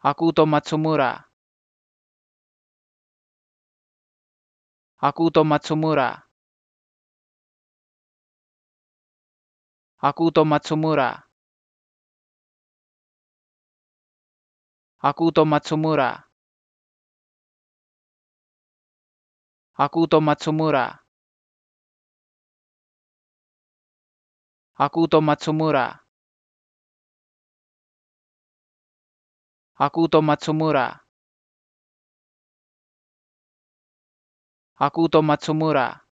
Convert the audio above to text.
Aku Uto Matsumura. Aku Uto Matsumura. Aku Uto Matsumura. Aku Uto Matsumura. Aku Uto Matsumura. Aku Uto Matsumura. sumura. Matsumura. tomat Matsumura.